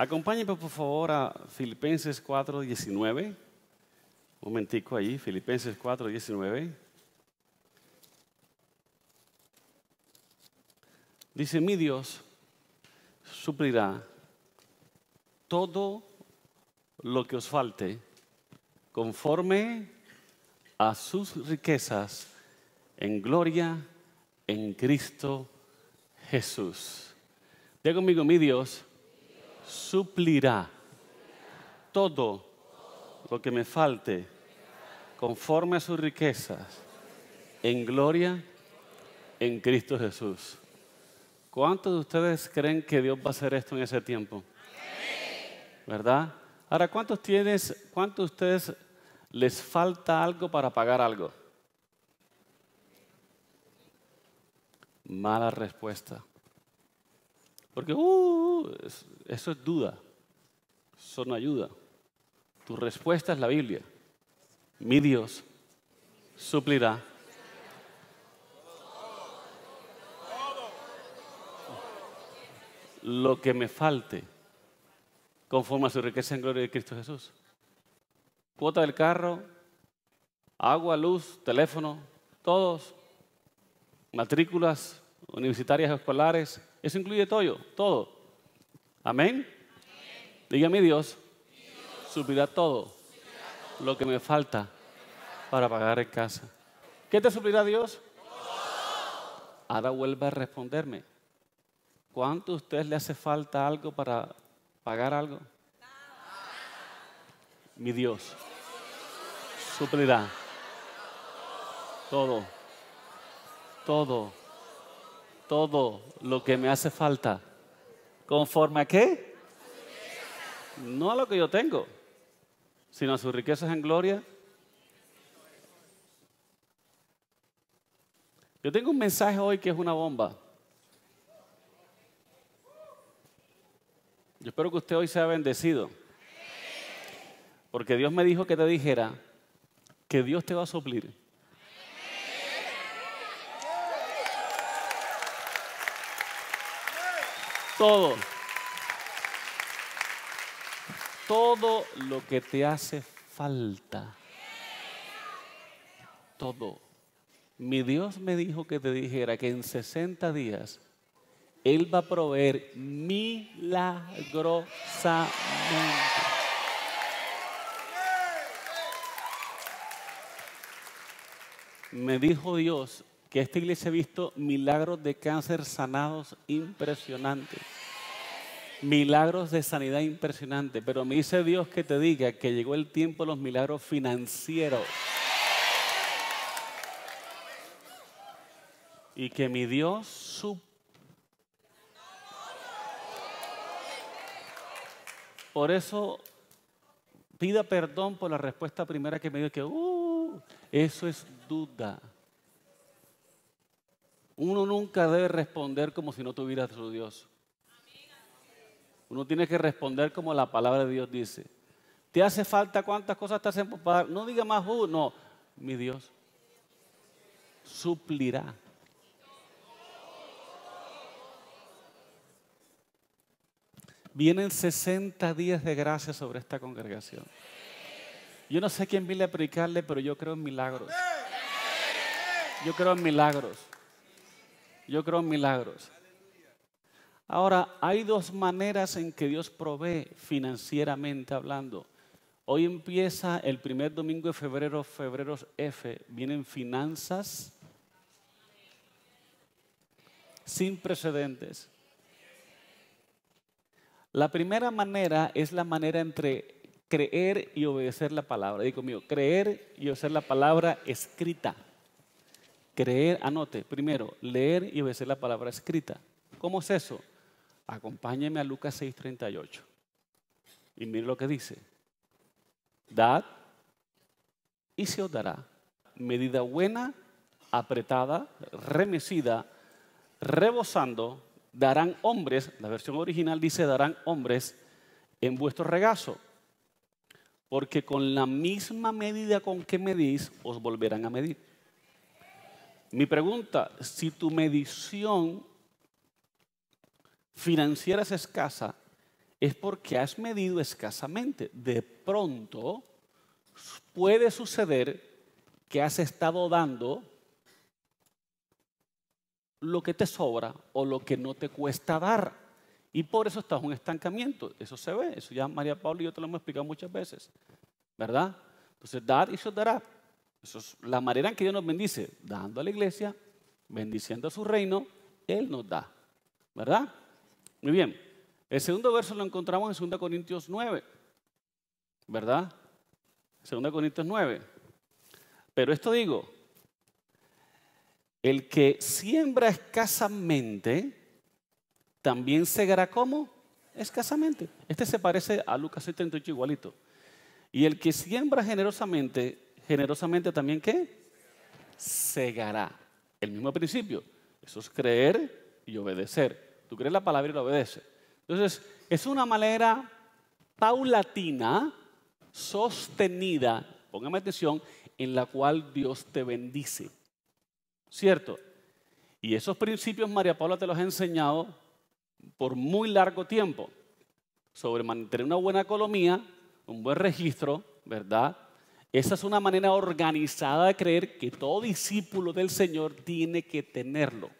Acompáñenme por favor a Filipenses 4.19. Un momentico ahí, Filipenses 4.19. Dice, mi Dios suplirá todo lo que os falte conforme a sus riquezas en gloria en Cristo Jesús. Diga conmigo, mi Dios suplirá todo lo que me falte conforme a sus riquezas en gloria en Cristo Jesús. ¿Cuántos de ustedes creen que Dios va a hacer esto en ese tiempo? ¿Verdad? Ahora, ¿cuántos tienes, cuántos de ustedes les falta algo para pagar algo? Mala respuesta. Porque uh, eso es duda, eso no ayuda. Tu respuesta es la Biblia. Mi Dios suplirá. Lo que me falte, conforme a su riqueza en gloria de Cristo Jesús. Cuota del carro, agua, luz, teléfono, todos, matrículas universitarias o escolares, eso incluye todo. todo. Amén. a mi Dios suplirá todo, lo que me falta para pagar en casa. ¿Qué te suplirá Dios? Ahora vuelva a responderme. ¿Cuánto a usted le hace falta algo para pagar algo? Mi Dios suplirá todo, todo todo lo que me hace falta. ¿Conforme a qué? No a lo que yo tengo, sino a sus riquezas en gloria. Yo tengo un mensaje hoy que es una bomba. Yo espero que usted hoy sea bendecido. Porque Dios me dijo que te dijera que Dios te va a suplir. Todo. Todo lo que te hace falta. Todo. Mi Dios me dijo que te dijera que en 60 días Él va a proveer milagrosamente. Me dijo Dios que esta iglesia ha visto milagros de cáncer sanados impresionantes. Milagros de sanidad impresionantes. Pero me dice Dios que te diga que llegó el tiempo de los milagros financieros. Y que mi Dios su Por eso pida perdón por la respuesta primera que me dio que uh, eso es duda. Uno nunca debe responder como si no tuviera a su Dios. Uno tiene que responder como la palabra de Dios dice. ¿Te hace falta cuántas cosas te hacen No diga más uno. Uh, mi Dios suplirá. Vienen 60 días de gracia sobre esta congregación. Yo no sé quién viene a predicarle, pero yo creo en milagros. Yo creo en milagros. Yo creo en milagros. Ahora, hay dos maneras en que Dios provee financieramente hablando. Hoy empieza el primer domingo de febrero, febrero F. Vienen finanzas sin precedentes. La primera manera es la manera entre creer y obedecer la palabra. Digo mío, creer y obedecer la palabra escrita creer, anote, primero, leer y obedecer la palabra escrita. ¿Cómo es eso? Acompáñeme a Lucas 6:38. Y mire lo que dice. Dad y se os dará medida buena, apretada, remecida, rebosando, darán hombres, la versión original dice darán hombres en vuestro regazo, porque con la misma medida con que medís os volverán a medir. Mi pregunta, si tu medición financiera es escasa, es porque has medido escasamente. De pronto puede suceder que has estado dando lo que te sobra o lo que no te cuesta dar. Y por eso estás en un estancamiento. Eso se ve. Eso ya María Paula y yo te lo hemos explicado muchas veces. ¿Verdad? Entonces, dar y se dará. Esa es la manera en que Dios nos bendice, dando a la iglesia, bendiciendo a su reino, Él nos da. ¿Verdad? Muy bien. El segundo verso lo encontramos en 2 Corintios 9. ¿Verdad? 2 Corintios 9. Pero esto digo, el que siembra escasamente, también segará como escasamente. Este se parece a Lucas 78 igualito. Y el que siembra generosamente, generosamente también ¿qué? Cegará. El mismo principio. Eso es creer y obedecer. Tú crees la palabra y la obedeces. Entonces, es una manera paulatina, sostenida, póngame atención, en la cual Dios te bendice. ¿Cierto? Y esos principios María Paula te los ha enseñado por muy largo tiempo sobre mantener una buena economía, un buen registro, ¿verdad? Esa es una manera organizada de creer que todo discípulo del Señor tiene que tenerlo.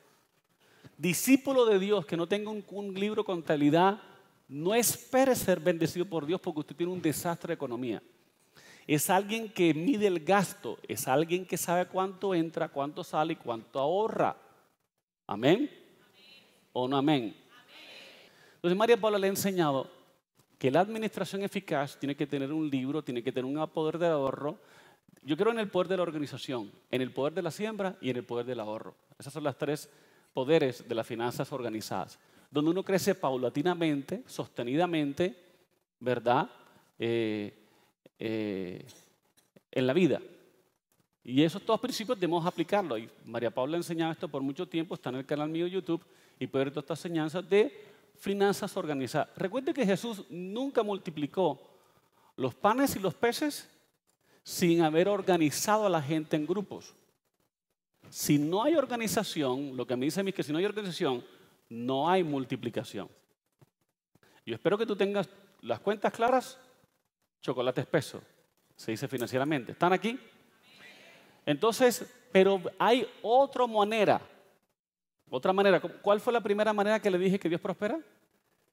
Discípulo de Dios que no tenga un, libro con contabilidad, no espere ser bendecido por Dios porque usted tiene un desastre de economía. Es alguien que mide el gasto, es alguien que sabe cuánto entra, cuánto sale y cuánto ahorra. Amén. ¿O no amén? Entonces María Pablo le ha enseñado que la administración eficaz tiene que tener un libro, tiene que tener un poder de ahorro. Yo creo en el poder de la organización, en el poder de la siembra y en el poder del ahorro. Esas son las tres poderes de las finanzas organizadas, donde uno crece paulatinamente, sostenidamente, ¿verdad? Eh, eh, en la vida. Y esos dos principios debemos aplicarlo. Y María Paula ha enseñado esto por mucho tiempo, está en el canal mío de YouTube y puede ver todas estas enseñanzas de finanzas organizadas. Recuerde que Jesús nunca multiplicó los panes y los peces sin haber organizado a la gente en grupos. Si no hay organización, lo que me dice a mí es que si no hay organización, no hay multiplicación. Yo espero que tú tengas las cuentas claras, chocolate espeso, se dice financieramente. ¿Están aquí? Entonces, pero hay otra manera otra manera, ¿cuál fue la primera manera que le dije que Dios prospera?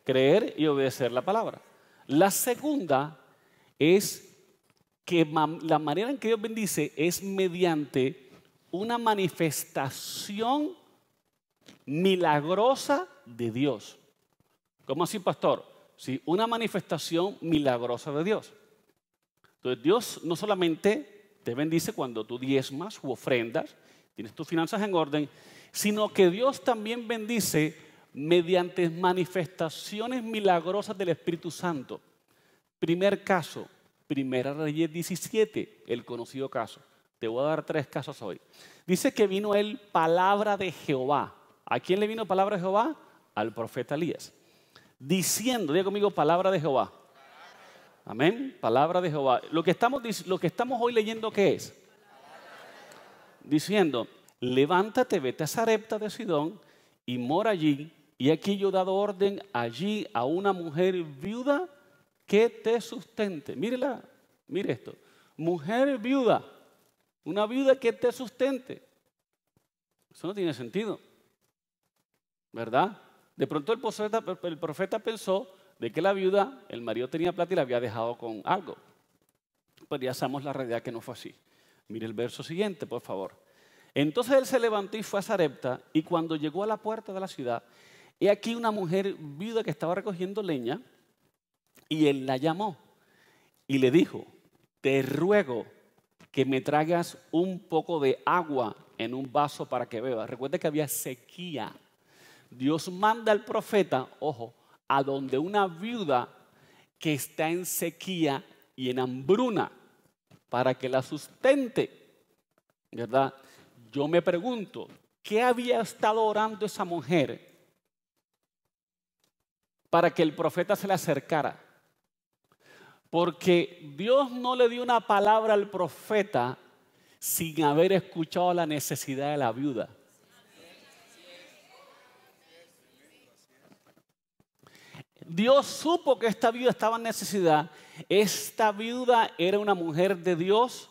Creer y obedecer la palabra. La segunda es que la manera en que Dios bendice es mediante una manifestación milagrosa de Dios. ¿Cómo así, pastor? Sí, una manifestación milagrosa de Dios. Entonces Dios no solamente te bendice cuando tú diezmas u ofrendas, tienes tus finanzas en orden, sino que Dios también bendice mediante manifestaciones milagrosas del Espíritu Santo. Primer caso, Primera Reyes 17, el conocido caso. Te voy a dar tres casos hoy. Dice que vino el él palabra de Jehová. ¿A quién le vino palabra de Jehová? Al profeta Elías. Diciendo, diga conmigo, palabra de Jehová. Amén, palabra de Jehová. Lo que estamos, lo que estamos hoy leyendo, ¿qué es? Diciendo, levántate, vete a Sarepta de Sidón y mora allí. Y aquí yo he dado orden allí a una mujer viuda que te sustente. Mírela, mire esto. Mujer viuda, una viuda que te sustente. Eso no tiene sentido, ¿verdad? De pronto el profeta, el profeta pensó de que la viuda, el marido tenía plata y la había dejado con algo. Pero pues ya sabemos la realidad que no fue así. Mire el verso siguiente, por favor. Entonces él se levantó y fue a Sarepta, y cuando llegó a la puerta de la ciudad, he aquí una mujer viuda que estaba recogiendo leña, y él la llamó y le dijo, te ruego que me traigas un poco de agua en un vaso para que beba. Recuerda que había sequía. Dios manda al profeta, ojo, a donde una viuda que está en sequía y en hambruna, para que la sustente, ¿verdad? Yo me pregunto, ¿qué había estado orando esa mujer para que el profeta se le acercara? Porque Dios no le dio una palabra al profeta sin haber escuchado la necesidad de la viuda. Dios supo que esta viuda estaba en necesidad. Esta viuda era una mujer de Dios,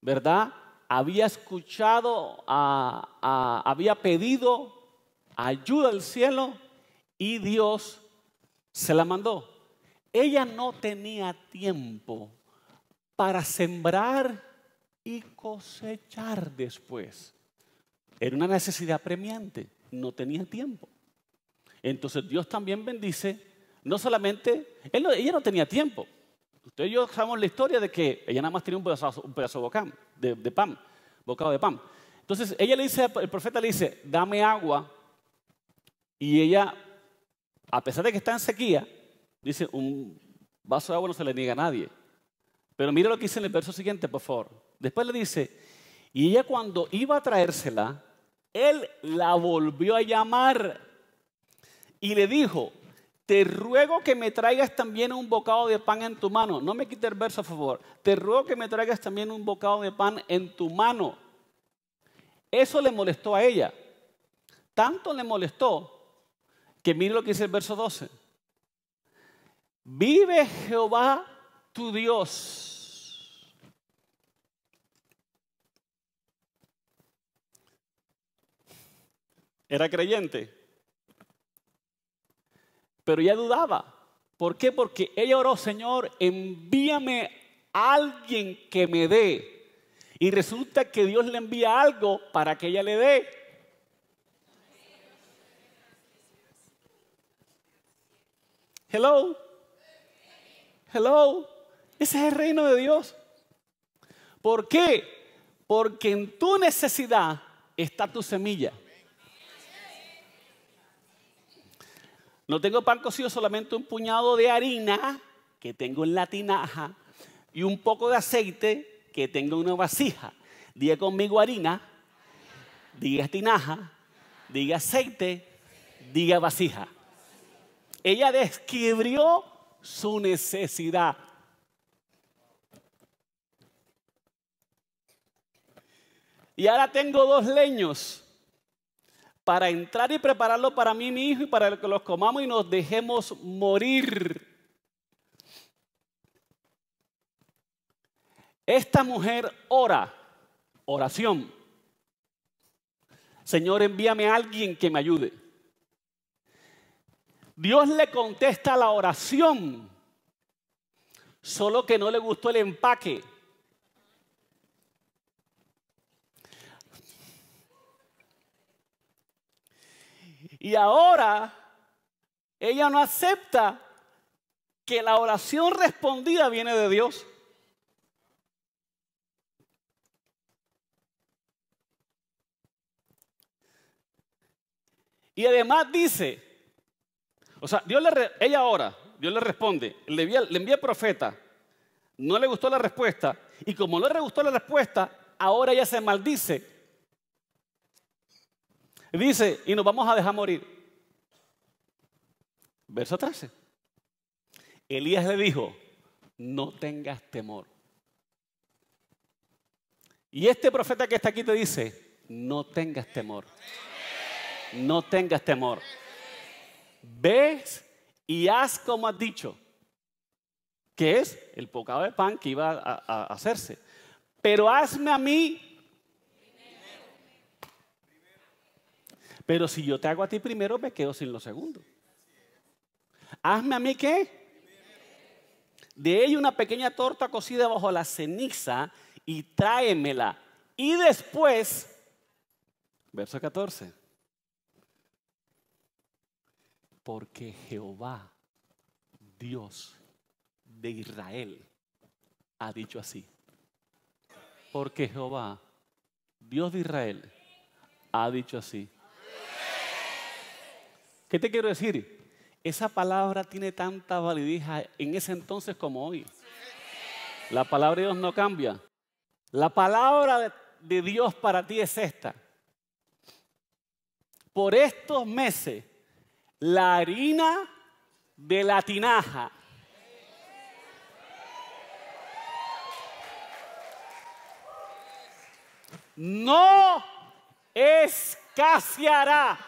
¿verdad? había escuchado, había pedido ayuda al cielo y Dios se la mandó. Ella no tenía tiempo para sembrar y cosechar después. Era una necesidad premiante, no tenía tiempo. Entonces Dios también bendice, no solamente, ella no tenía tiempo, Ustedes y yo sabemos la historia de que ella nada más tenía un pedazo, de, de, pan, bocado de pan. Entonces ella le dice, el profeta le dice, dame agua. Y ella, a pesar de que está en sequía, dice, un vaso de agua no se le niega a nadie. Pero mire lo que dice en el verso siguiente, por favor. Después le dice, y ella cuando iba a traérsela, él la volvió a llamar y le dijo, te ruego que me traigas también un bocado de pan en tu mano. No me quites el verso, por favor. Te ruego que me traigas también un bocado de pan en tu mano. Eso le molestó a ella. Tanto le molestó que mire lo que dice el verso 12. Vive Jehová tu Dios. ¿Era creyente? Pero ella dudaba. ¿Por qué? Porque ella oró, Señor, envíame a alguien que me dé. Y resulta que Dios le envía algo para que ella le dé. Hello. Hello. Ese es el reino de Dios. ¿Por qué? Porque en tu necesidad está tu semilla. No tengo pan cocido, solamente un puñado de harina que tengo en la tinaja y un poco de aceite que tengo en una vasija. Diga conmigo harina, diga tinaja, diga aceite, diga vasija. Ella describió su necesidad. Y ahora tengo dos leños para entrar y prepararlo para mí, mi hijo, y para que los comamos y nos dejemos morir. Esta mujer ora, oración. Señor, envíame a alguien que me ayude. Dios le contesta la oración, solo que no le gustó el empaque. Y ahora ella no acepta que la oración respondida viene de Dios. Y además dice, o sea, Dios le, ella ora, Dios le responde, le envía, le envía profeta, no le gustó la respuesta, y como no le gustó la respuesta, ahora ella se maldice Dice, y nos vamos a dejar morir. Verso 13. Elías le dijo, no tengas temor. Y este profeta que está aquí te dice, no tengas temor. No tengas temor. Ves y haz como has dicho, que es el bocado de pan que iba a, a hacerse. Pero hazme a mí Pero si yo te hago a ti primero, me quedo sin lo segundo. Hazme a mí qué? De ella una pequeña torta cocida bajo la ceniza y tráemela. Y después, verso 14, porque Jehová, Dios de Israel, ha dicho así. Porque Jehová, Dios de Israel, ha dicho así. ¿Qué te quiero decir? Esa palabra tiene tanta validez en ese entonces como hoy. La palabra de Dios no cambia. La palabra de Dios para ti es esta. Por estos meses, la harina de la tinaja. No escaseará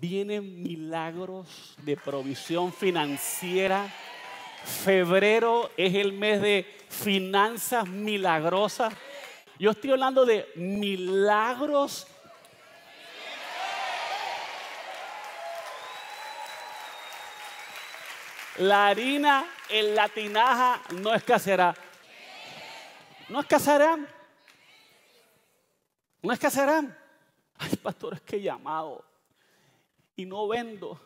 vienen milagros de provisión financiera. Febrero es el mes de finanzas milagrosas. Yo estoy hablando de milagros. La harina en la tinaja no escaseará. No escasearán. No escasearán. Ay, pastor, es que llamado y no vendo.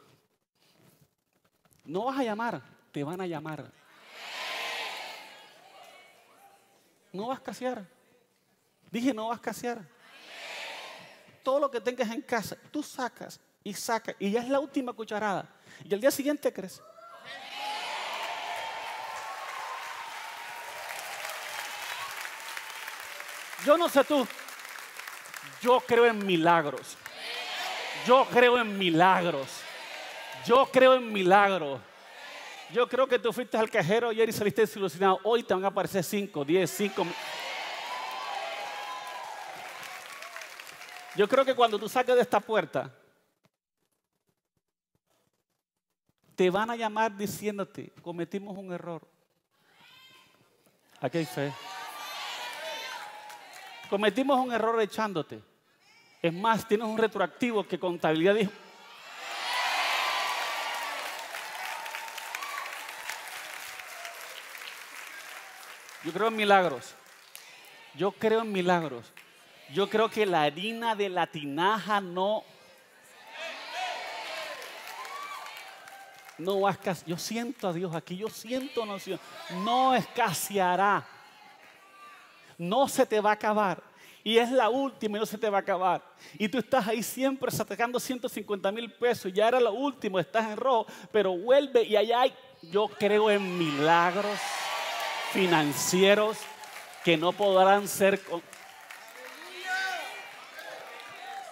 No vas a llamar, te van a llamar. No vas a casear. Dije, no vas a casear. Todo lo que tengas en casa, tú sacas y sacas y ya es la última cucharada. Y al día siguiente crees Yo no sé tú, yo creo en milagros. Yo creo en milagros. Yo creo en milagros. Yo creo que tú fuiste al cajero ayer y saliste desilusionado. Hoy te van a aparecer 5, 10, 5. Yo creo que cuando tú saques de esta puerta, te van a llamar diciéndote, cometimos un error. Aquí hay fe. Cometimos un error echándote. Es más, tienes un retroactivo que contabilidad dijo. Yo creo en milagros. Yo creo en milagros. Yo creo que la harina de la tinaja no. No va a Yo siento a Dios aquí. Yo siento no No escaseará. No se te va a acabar y es la última y no se te va a acabar. Y tú estás ahí siempre sacando 150 mil pesos, ya era la última, estás en rojo, pero vuelve y allá hay, yo creo en milagros financieros que no podrán ser...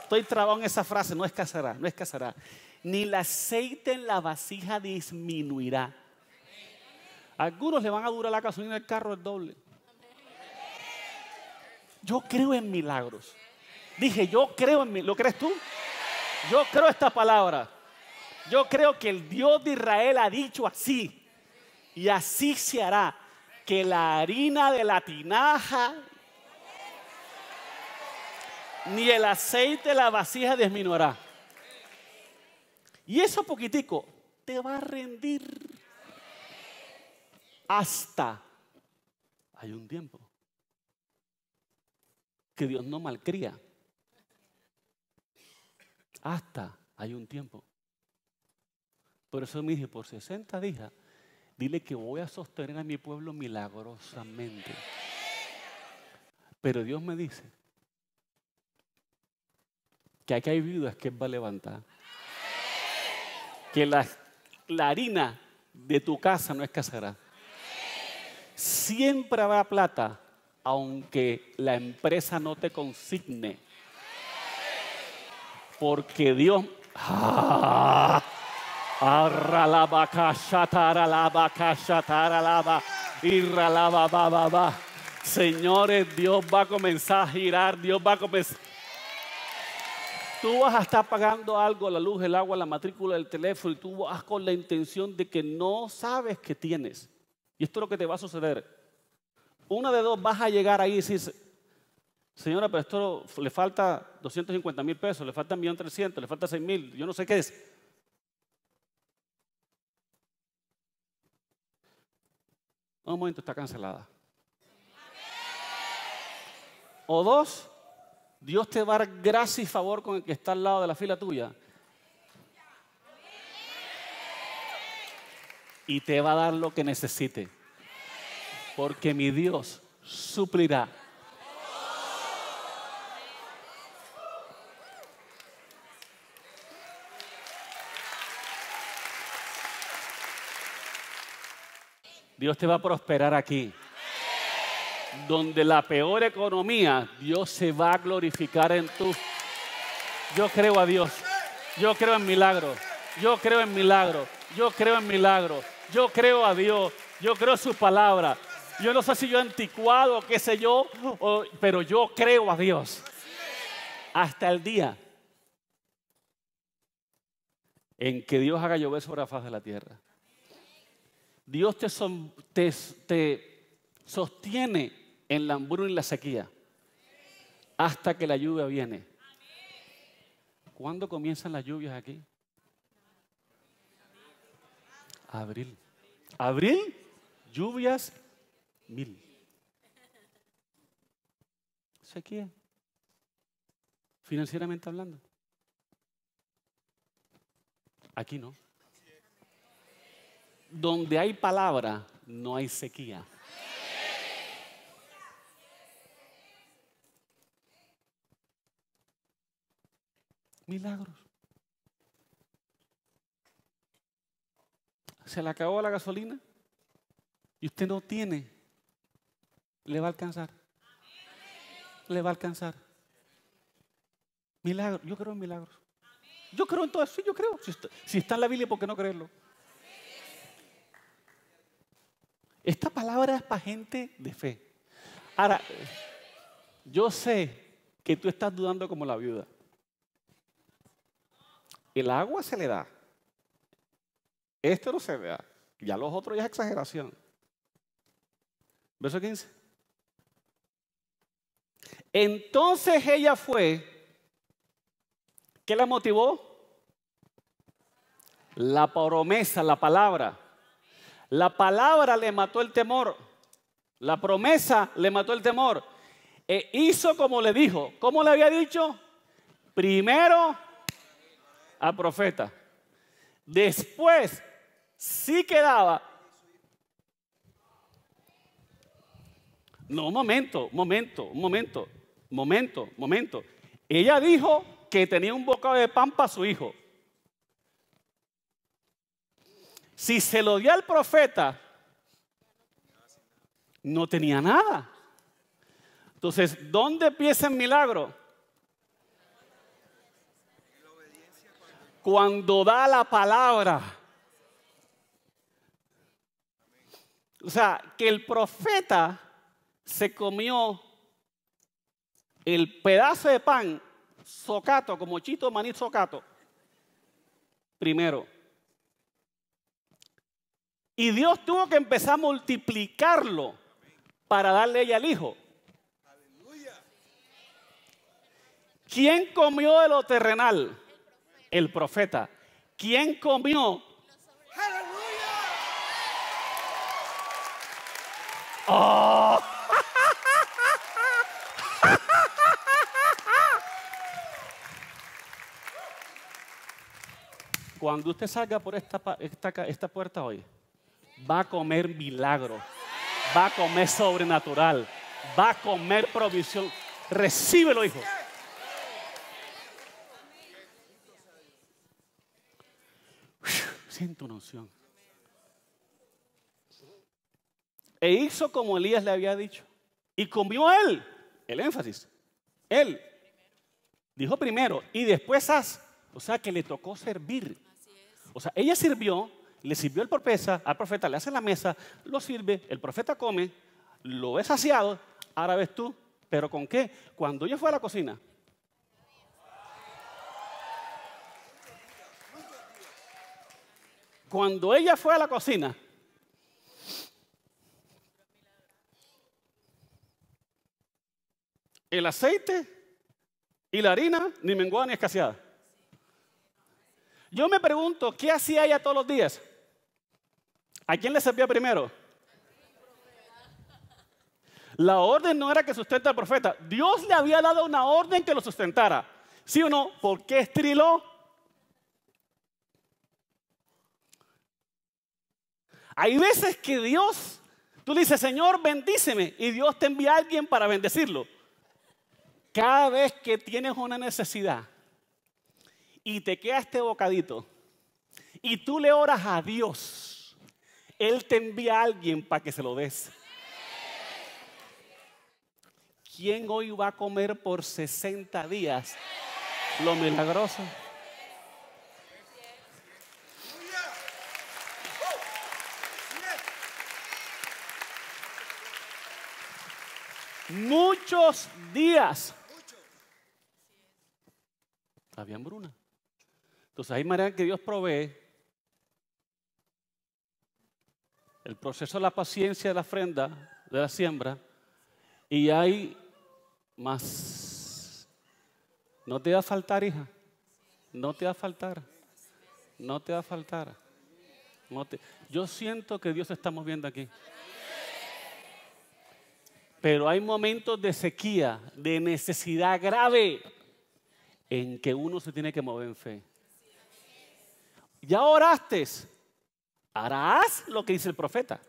Estoy trabado en esa frase, no escasará, no escasará. Ni el aceite en la vasija disminuirá. algunos le van a durar la gasolina el carro el doble. Yo creo en milagros. Dije, yo creo en milagros. ¿Lo crees tú? Yo creo esta palabra. Yo creo que el Dios de Israel ha dicho así. Y así se hará. Que la harina de la tinaja ni el aceite de la vasija disminuirá. Y eso poquitico te va a rendir hasta hay un tiempo que Dios no malcría. Hasta hay un tiempo. Por eso me dije, por 60 días, dile que voy a sostener a mi pueblo milagrosamente. Pero Dios me dice que aquí hay viudas que va a levantar. Que la, harina de tu casa no escaseará. Siempre habrá plata aunque la empresa no te consigne. Porque Dios... va, va, va. Señores, Dios va a comenzar a girar, Dios va a comenzar. Tú vas a estar pagando algo, la luz, el agua, la matrícula, el teléfono, y tú vas con la intención de que no sabes que tienes. Y esto es lo que te va a suceder una de dos vas a llegar ahí y señora, pero esto le falta 250 mil pesos, le falta 1.300.000, le falta 6.000, yo no sé qué es. Un momento, está cancelada. O dos, Dios te va a dar gracia y favor con el que está al lado de la fila tuya. Y te va a dar lo que necesite porque mi Dios suplirá. Dios te va a prosperar aquí. Donde la peor economía, Dios se va a glorificar en tu. Yo creo a Dios. Yo creo en milagro. Yo creo en milagro. Yo creo en milagros. Yo creo a Dios. Yo creo su palabra. Yo no sé si yo anticuado, qué sé yo, pero yo creo a Dios. Hasta el día en que Dios haga llover sobre la faz de la tierra. Dios te, sostiene en la hambruna y la sequía hasta que la lluvia viene. ¿Cuándo comienzan las lluvias aquí? Abril. Abril, lluvias Mil. Sequía. Financieramente hablando. Aquí no. Donde hay palabra, no hay sequía. Milagros. Se le acabó la gasolina y usted no tiene le va a alcanzar. Le va a alcanzar. Milagro, yo creo en milagros. Yo creo en todo eso, yo creo. Si está, en la Biblia, ¿por qué no creerlo? Esta palabra es para gente de fe. Ahora, yo sé que tú estás dudando como la viuda. El agua se le da. Esto no se le da. Ya los otros ya es exageración. Verso 15. Entonces ella fue, ¿qué la motivó? La promesa, la palabra. La palabra le mató el temor. La promesa le mató el temor. E hizo como le dijo. ¿Cómo le había dicho? Primero al profeta. Después, sí quedaba. No, un momento, un momento, un momento momento, momento. Ella dijo que tenía un bocado de pan para su hijo. Si se lo dio al profeta, no tenía nada. Entonces, ¿dónde empieza el milagro? Cuando da la palabra. O sea, que el profeta se comió el pedazo de pan socato, como chito maní socato, primero. Y Dios tuvo que empezar a multiplicarlo para darle ella al hijo. ¿Quién comió de lo terrenal? El profeta. ¿Quién comió? ¡Aleluya! ¡Oh! Cuando usted salga por esta, esta, puerta hoy, va a comer milagro, va a comer sobrenatural, va a comer provisión. Recíbelo, hijo. Siento una noción. E hizo como Elías le había dicho. Y comió él, el énfasis, él. Dijo primero y después haz. O sea que le tocó servir. O sea, ella sirvió, le sirvió el porpeza al profeta le hace la mesa, lo sirve, el profeta come, lo es saciado, ahora ves tú, pero ¿con qué? Cuando ella fue a la cocina, cuando ella fue a la cocina, el aceite y la harina ni menguada ni escaseada. Yo me pregunto, ¿qué hacía ella todos los días? ¿A quién le servía primero? La orden no era que sustenta al profeta. Dios le había dado una orden que lo sustentara. ¿Sí o no? ¿Por qué estriló? Hay veces que Dios, tú dices, Señor, bendíceme, y Dios te envía a alguien para bendecirlo. Cada vez que tienes una necesidad, y te queda este bocadito y tú le oras a Dios, Él te envía a alguien para que se lo des. ¿Quién hoy va a comer por 60 días lo milagroso? Muchos días. Había Bruna? Entonces hay manera que Dios provee. El proceso de la paciencia de la ofrenda, de la siembra. Y hay más. No te va a faltar, hija. No te va a faltar. No te va a faltar. Yo siento que Dios está moviendo aquí. Pero hay momentos de sequía, de necesidad grave, en que uno se tiene que mover en fe ya oraste, harás lo que dice el profeta.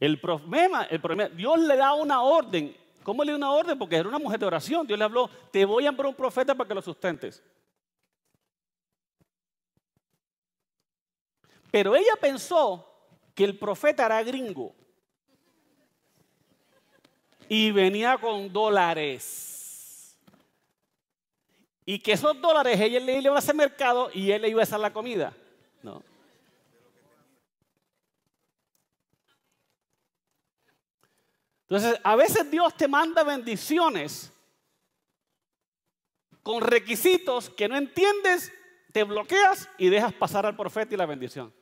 El problema, Dios le da una orden. ¿Cómo le da una orden? Porque era una mujer de oración. Dios le habló, te voy a enviar un profeta para que lo sustentes. Pero ella pensó que el profeta era gringo y venía con dólares. Y que esos dólares ella le iba a hacer mercado y él le iba a hacer la comida. No. Entonces, a veces Dios te manda bendiciones con requisitos que no entiendes, te bloqueas y dejas pasar al profeta y la bendición.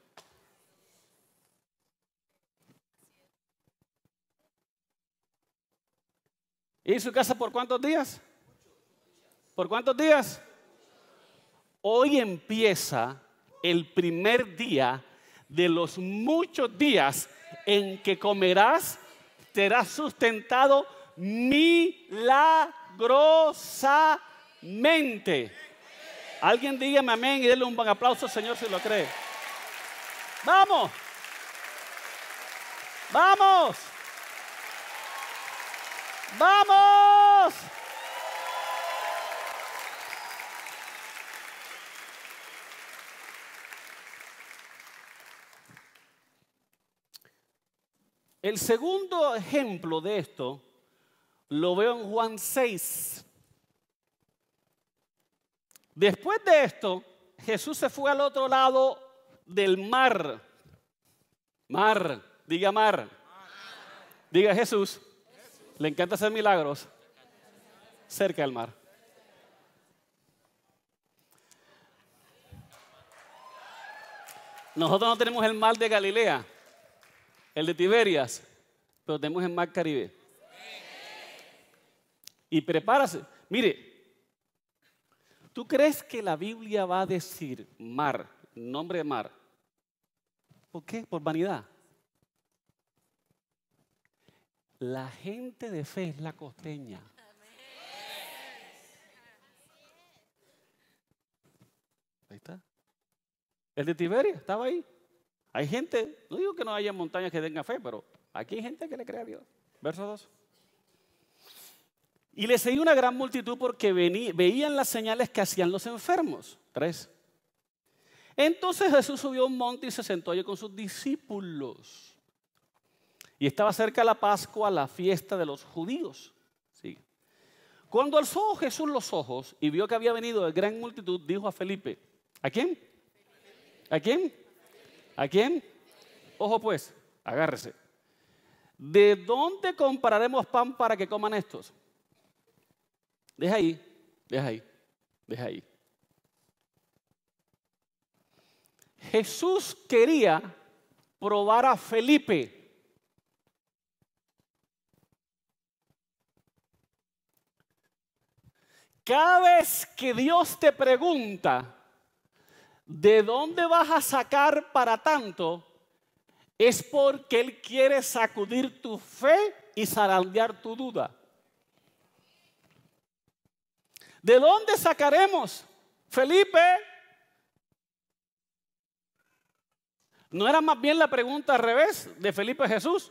¿Y su casa por cuántos días? ¿Por cuántos días? Hoy empieza el primer día de los muchos días en que comerás, serás sustentado milagrosamente. Alguien dígame amén y déle un buen aplauso, Señor, si lo cree. Vamos. Vamos. Vamos. El segundo ejemplo de esto lo veo en Juan 6. Después de esto, Jesús se fue al otro lado del mar. Mar, diga mar. Diga Jesús. Le encanta hacer milagros cerca del mar. Nosotros no tenemos el mar de Galilea. El de Tiberias, pero tenemos en Mar Caribe. Y prepárase. Mire, ¿tú crees que la Biblia va a decir mar, nombre de mar? ¿Por qué? Por vanidad. La gente de fe es la costeña. Ahí está. El de Tiberias estaba ahí. Hay gente, no digo que no haya montañas que tengan fe, pero aquí hay gente que le crea a Dios. Verso 2. Y le seguía una gran multitud porque veían las señales que hacían los enfermos. 3. Entonces Jesús subió a un monte y se sentó allí con sus discípulos. Y estaba cerca la Pascua, la fiesta de los judíos. Sí. Cuando alzó Jesús los ojos y vio que había venido de gran multitud, dijo a Felipe, ¿a quién? ¿A quién? ¿A quién? Ojo pues, agárrese. ¿De dónde compraremos pan para que coman estos? Deja ahí, deja ahí, deja ahí. Jesús quería probar a Felipe. Cada vez que Dios te pregunta, ¿de dónde vas a sacar para tanto? Es porque Él quiere sacudir tu fe y zarandear tu duda. ¿De dónde sacaremos? Felipe. ¿No era más bien la pregunta al revés de Felipe Jesús?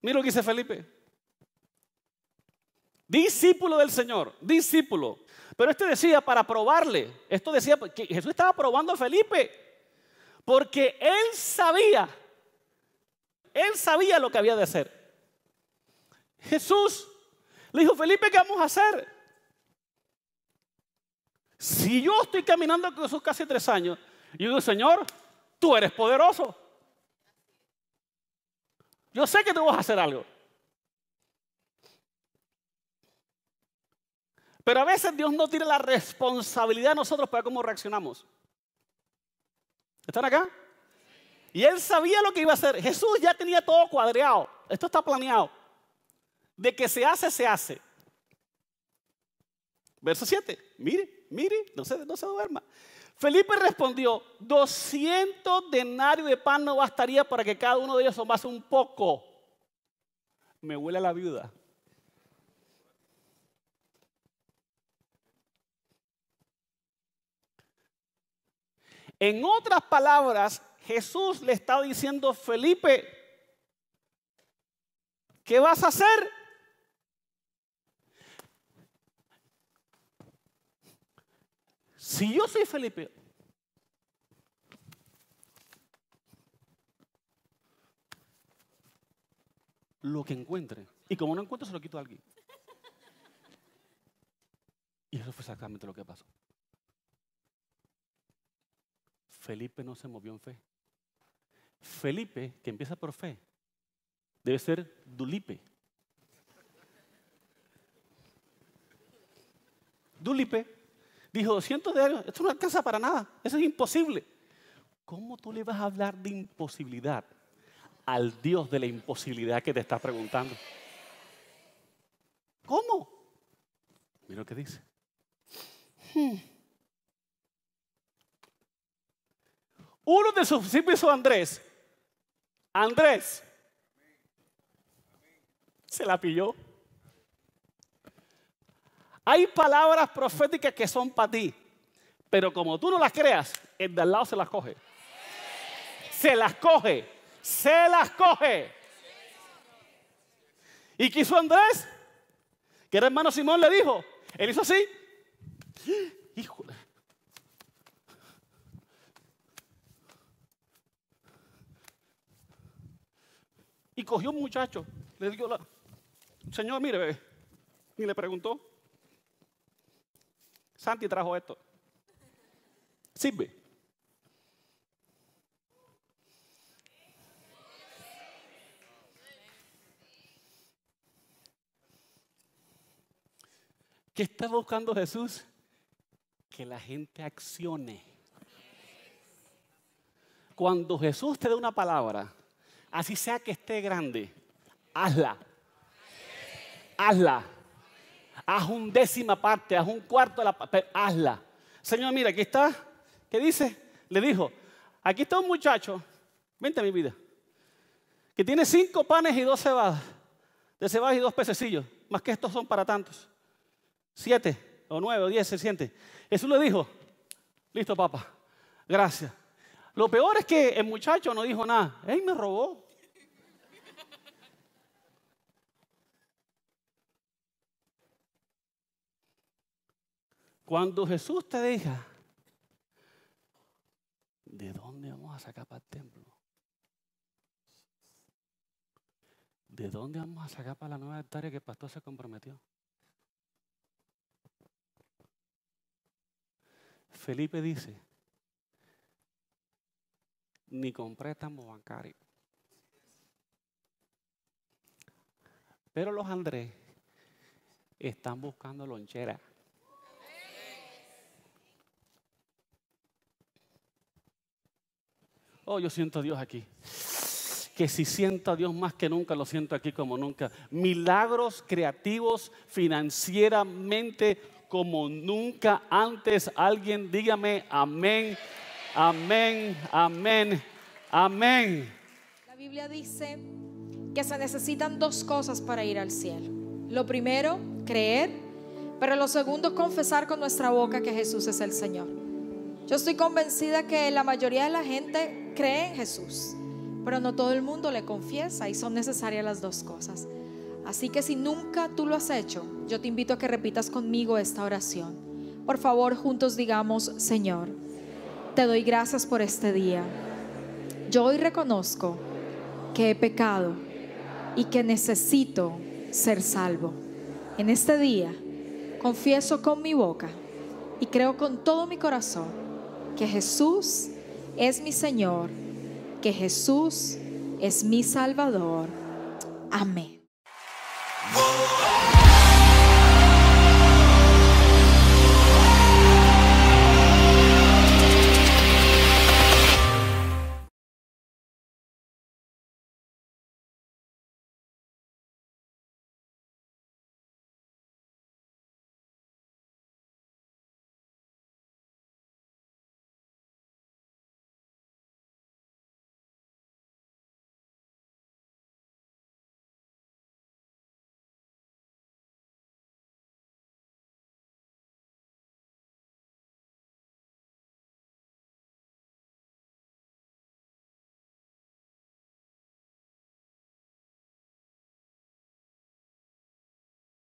Mira lo que dice Felipe. Discípulo del Señor, discípulo. Pero este decía para probarle, esto decía que Jesús estaba probando a Felipe, porque él sabía, él sabía lo que había de hacer. Jesús le dijo, Felipe, ¿qué vamos a hacer? Si yo estoy caminando con Jesús casi tres años, yo digo, Señor, tú eres poderoso. Yo sé que te vas a hacer algo. Pero a veces Dios no tiene la responsabilidad de nosotros para cómo reaccionamos. ¿Están acá? Y él sabía lo que iba a hacer. Jesús ya tenía todo cuadreado. Esto está planeado. De que se hace, se hace. Verso 7. Mire, mire, no se, no se duerma. Felipe respondió, 200 denarios de pan no bastaría para que cada uno de ellos tomase un poco. Me huele a la viuda. En otras palabras, Jesús le está diciendo, Felipe, ¿qué vas a hacer? Si yo soy Felipe, lo que encuentre. Y como no encuentro, se lo quito a alguien. Y eso fue exactamente lo que pasó. Felipe no se movió en fe. Felipe, que empieza por fe, debe ser Dulipe. Dulipe dijo, 200 de años. esto no alcanza para nada, eso es imposible. ¿Cómo tú le vas a hablar de imposibilidad al Dios de la imposibilidad que te está preguntando? ¿Cómo? Mira lo que dice. Hmm. Uno de sus discípulos Andrés. Andrés. Se la pilló. Hay palabras proféticas que son para ti, pero como tú no las creas, el de al lado se las coge. Se las coge. Se las coge. ¿Y qué hizo Andrés? Que era hermano Simón le dijo. Él hizo así. Híjole. Y cogió un muchacho, le dio la... Señor, mire, bebé. Y le preguntó. Santi trajo esto. Sirve. ¿Qué está buscando Jesús? Que la gente accione. Cuando Jesús te da una palabra, Así sea que esté grande, hazla. Hazla. Haz un décima parte, haz un cuarto de la parte, hazla. Señor, mira, aquí está. ¿Qué dice? Le dijo, aquí está un muchacho, vente a mi vida, que tiene cinco panes y dos cebadas, de cebadas y dos pececillos, más que estos son para tantos. Siete, o nueve, o diez, se siente. Jesús le dijo, listo papá, gracias. Lo peor es que el muchacho no dijo nada, él me robó. Cuando Jesús te diga, ¿de dónde vamos a sacar para el templo? ¿De dónde vamos a sacar para la nueva hectárea que el pastor se comprometió? Felipe dice, ni con préstamo bancario. Pero los Andrés están buscando lonchera. Oh, yo siento a Dios aquí. Que si sienta a Dios más que nunca, lo siento aquí como nunca. Milagros creativos financieramente como nunca antes. Alguien dígame amén, amén, amén, amén. La Biblia dice que se necesitan dos cosas para ir al cielo. Lo primero, creer, pero lo segundo, confesar con nuestra boca que Jesús es el Señor. Yo estoy convencida que la mayoría de la gente cree en Jesús, pero no todo el mundo le confiesa y son necesarias las dos cosas. Así que si nunca tú lo has hecho, yo te invito a que repitas conmigo esta oración. Por favor, juntos digamos, Señor, te doy gracias por este día. Yo hoy reconozco que he pecado y que necesito ser salvo. En este día confieso con mi boca y creo con todo mi corazón que Jesús es mi Señor, que Jesús es mi Salvador. Amén.